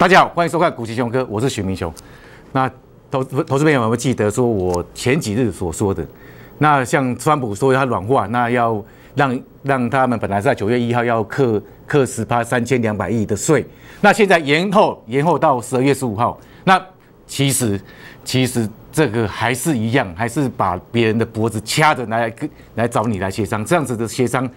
大家好，欢迎收看古奇雄哥，我是许明雄。那投投资朋友，没有记得说我前几日所说的，那像川普说他软化，那要让让他们本来是在九月一号要克克十趴三千两百亿的税，那现在延后延后到十二月十五号，那其实其实这个还是一样，还是把别人的脖子掐着来来找你来协商，这样子的协商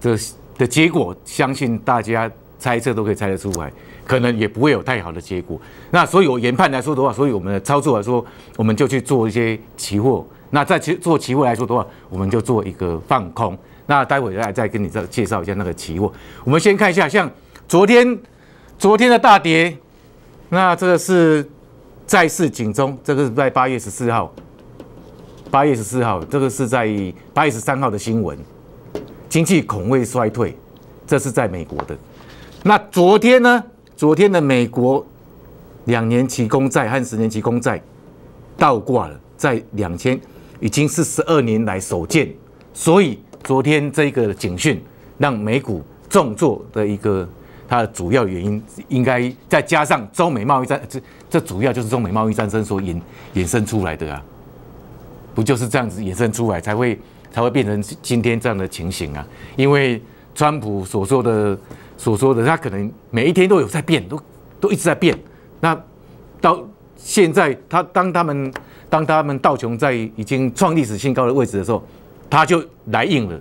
的的结果，相信大家。猜测都可以猜得出来，可能也不会有太好的结果。那所以，我研判来说的话，所以我们的操作来说，我们就去做一些期货。那在去做期货来说的话，我们就做一个放空。那待会再再跟你再介绍一下那个期货。我们先看一下，像昨天昨天的大跌，那这个是债市警钟，这个是在八月十四号。八月十四号，这个是在八月十三号的新闻，经济恐未衰退，这是在美国的。那昨天呢？昨天的美国两年期公债和十年期公债倒挂了，在两千已经是十二年来首见。所以昨天这个警讯让美股重挫的一个它的主要原因，应该再加上中美贸易战，这这主要就是中美贸易战争所引衍生出来的啊，不就是这样子衍生出来才会才会变成今天这样的情形啊？因为川普所说的。所说的，他可能每一天都有在变，都都一直在变。那到现在，他当他们当他们道琼在已经创历史新高的位置的时候，他就来硬了，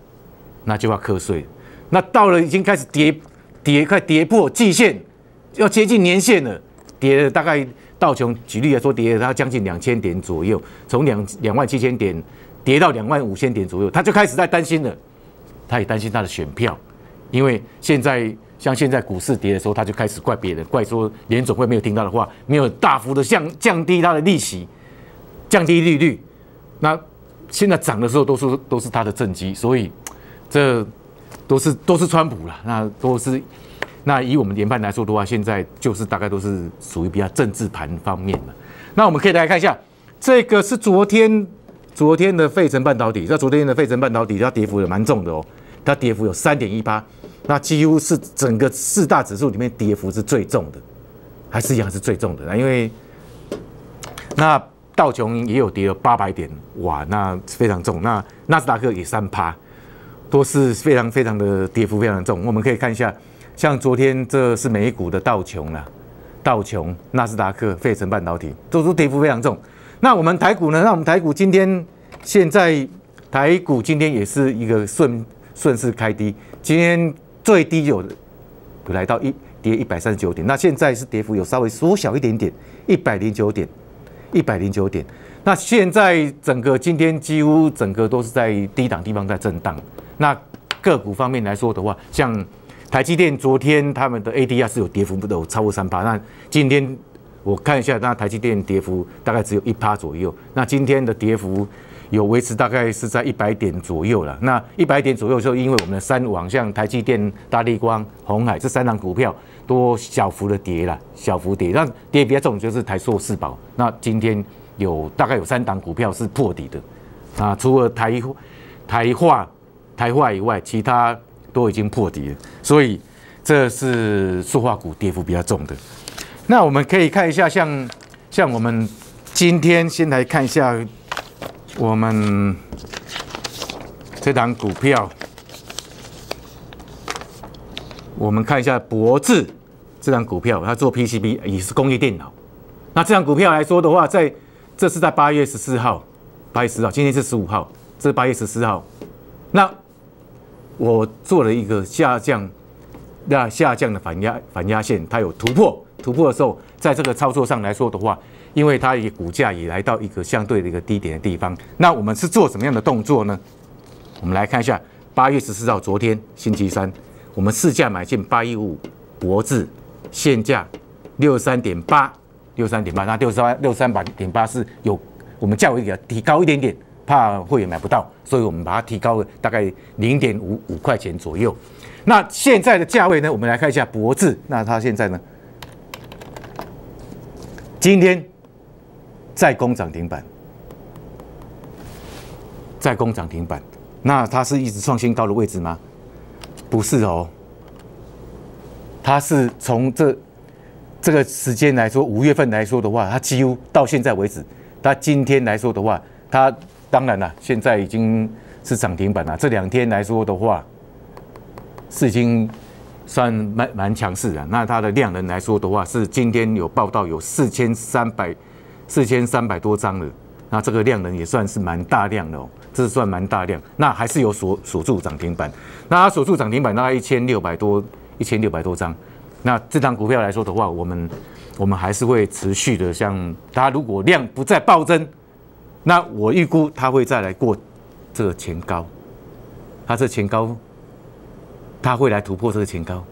那就要瞌睡。那到了已经开始跌跌，快跌破季线，要接近年线了，跌了大概道琼，举例来说，跌了它将近两千点左右，从两两万七千点跌到两万五千点左右，他就开始在担心了。他也担心他的选票，因为现在。像现在股市跌的时候，他就开始怪别人，怪说联总会没有听到的话，没有大幅的降降低它的利息，降低利率。那现在涨的时候都是都是他的政绩，所以这都是都是川普了。那都是那以我们研判来说的话，现在就是大概都是属于比较政治盘方面的。那我们可以来看一下，这个是昨天昨天的费城半导体，在昨天的费城半导体，它跌幅也蛮重的哦，它跌幅有三点一八。那几乎是整个四大指数里面跌幅是最重的，还是一样是最重的因为那道琼也有跌了八百点，哇，那非常重。那纳斯达克也三趴，都是非常非常的跌幅非常重。我们可以看一下，像昨天这是美股的道琼啦，道琼、纳斯达克、费城半导体，都是跌幅非常重。那我们台股呢？那我们台股今天现在台股今天也是一个顺顺势开低，今天。最低有来到一跌一百三十九点，那现在是跌幅有稍微缩小一点点，一百零九点，一百零九点。那现在整个今天几乎整个都是在低档地方在震荡。那个股方面来说的话，像台积电昨天他们的 ADR 是有跌幅都超过三趴，那今天我看一下，那台积电跌幅大概只有一趴左右。那今天的跌幅。有维持大概是在一百点左右了。那一百点左右就因为我们的三网像台积电、大立光、红海这三档股票都小幅的跌了，小幅跌。那跌比较重就是台硕四宝。那今天有大概有三档股票是破底的。啊，除了台台化台化以外，其他都已经破底了。所以这是塑化股跌幅比较重的。那我们可以看一下，像像我们今天先来看一下。我们这档股票，我们看一下博智这档股票，它做 PCB 也是工业电脑。那这档股票来说的话，在这是在八月十四号，八月十思号今天是十五号，这是八月十四号，那我做了一个下降，那下降的反压反压线，它有突破，突破的时候，在这个操作上来说的话。因为它也股价也来到一个相对的一个低点的地方，那我们是做什么样的动作呢？我们来看一下，八月十四号昨天星期三，我们市价买进八一五博智，现价六三点八，六三点八，那六三六三百点八是有我们价位给它提高一点点，怕会员买不到，所以我们把它提高了大概零点五五块钱左右。那现在的价位呢？我们来看一下博智，那它现在呢？今天。再攻涨停板，再攻涨停板，那它是一直创新高的位置吗？不是哦，它是从这这个时间来说，五月份来说的话，它几乎到现在为止，它今天来说的话，它当然了，现在已经是涨停板了。这两天来说的话，是已经算蛮蛮强势的。那它的量能来说的话，是今天有报道有四千三百。四千三百多张了，那这个量能也算是蛮大量的哦，这算蛮大量，那还是有锁锁住涨停板，那锁住涨停板大概一千六百多，一千六百多张，那这张股票来说的话，我们我们还是会持续的，像它如果量不再暴增，那我预估它会再来过这个前高，它这前高，它会来突破这个前高。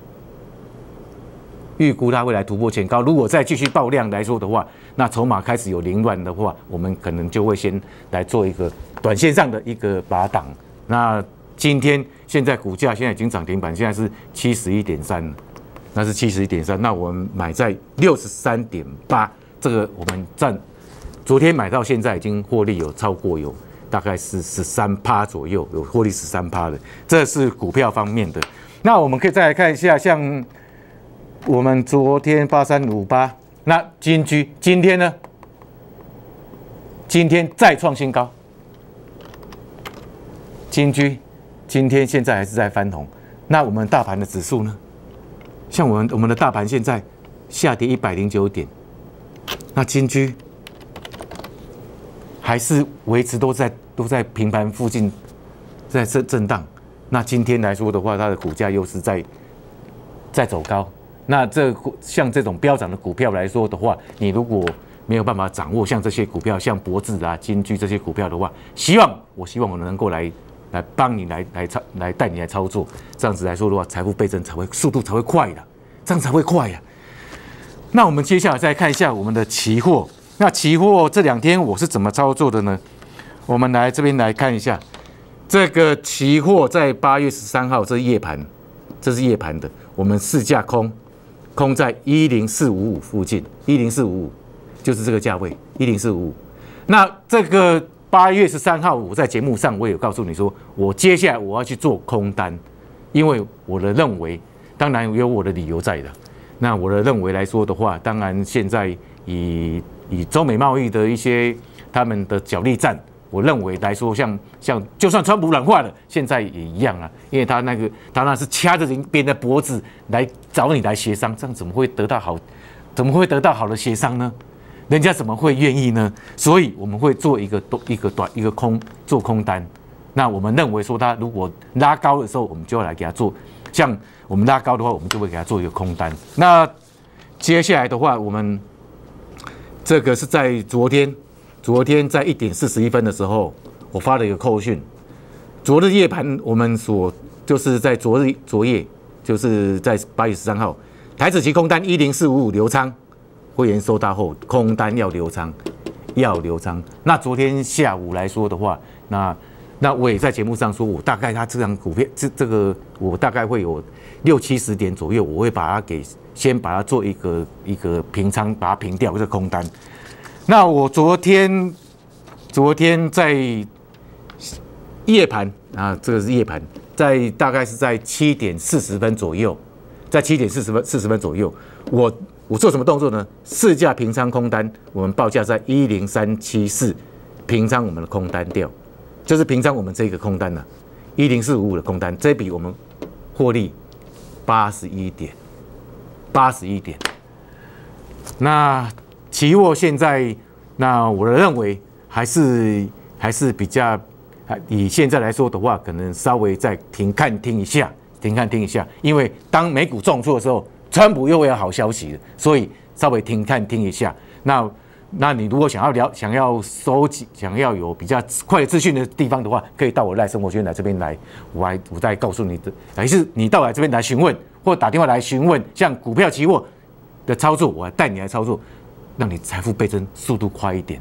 预估它未来突破前高，如果再继续爆量来说的话，那筹码开始有凌乱的话，我们可能就会先来做一个短线上的一个把档。那今天现在股价现在已经涨停板，现在是七十一点三，那是七十一点三。那我们买在六十三点八，这个我们占昨天买到现在已经获利有超过有大概是十三趴左右，有获利十三趴的，这是股票方面的。那我们可以再来看一下像。我们昨天八三五八，那金居今天呢？今天再创新高。金居今天现在还是在翻红。那我们大盘的指数呢？像我们我们的大盘现在下跌一百零九点，那金居还是维持都在都在平盘附近，在震震荡。那今天来说的话，它的股价又是在在走高。那这像这种飙涨的股票来说的话，你如果没有办法掌握像这些股票，像博智啊、金居这些股票的话，希望我希望我能够来来帮你来来操来带你来操作，这样子来说的话，财富倍增才会速度才会快的，这样才会快呀。那我们接下来再看一下我们的期货，那期货这两天我是怎么操作的呢？我们来这边来看一下，这个期货在八月十三号这夜盘，这是夜盘的，我们试价空。空在一零四五五附近，一零四五五就是这个价位，一零四五五。那这个八月十三号，我在节目上我有告诉你说，我接下来我要去做空单，因为我的认为，当然有我的理由在的。那我的认为来说的话，当然现在以以中美贸易的一些他们的角力战。我认为来说，像像就算川普软化了，现在也一样啊，因为他那个当然是掐着人边的脖子来找你来协商，这样怎么会得到好？怎么会得到好的协商呢？人家怎么会愿意呢？所以我们会做一个多一个短一个空做空单。那我们认为说，他如果拉高的时候，我们就要来给他做。像我们拉高的话，我们就会给他做一个空单。那接下来的话，我们这个是在昨天。昨天在一点四十一分的时候，我发了一个扣讯。昨日夜盘，我们所就是在昨日昨夜，就是在八月十三号，台子旗空单一零四五五留仓，会员收到后空单要留仓，要留仓。那昨天下午来说的话，那那我也在节目上说我大概他这张股票这这个我大概会有六七十点左右，我会把它给先把它做一个一个平仓，把它平掉这空单。那我昨天，昨天在夜盘啊，这个是夜盘，在大概是在七点四十分左右，在七点四十分四十分左右，我我做什么动作呢？试价平仓空单，我们报价在一零三七四，平仓我们的空单掉，就是平仓我们这个空单呢，一零四五五的空单，这笔我们获利八十一点，八十一点，那。期货现在，那我的认为还是还是比较，以现在来说的话，可能稍微再停看听一下，停看听一下。因为当美股重挫的时候，川普又有好消息，所以稍微停看听一下。那，那你如果想要聊、想要收集、想要有比较快资讯的地方的话，可以到我赖生活圈来这边来，我来我再告诉你的。还是你到我这边来询问，或打电话来询问，像股票期货的操作，我带你来操作。让你财富倍增速度快一点，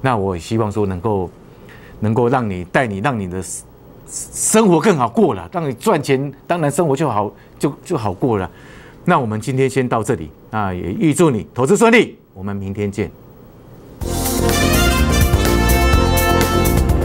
那我希望说能够，能够让你带你让你的生活更好过了，让你赚钱，当然生活就好就就好过了。那我们今天先到这里，那也预祝你投资顺利，我们明天见。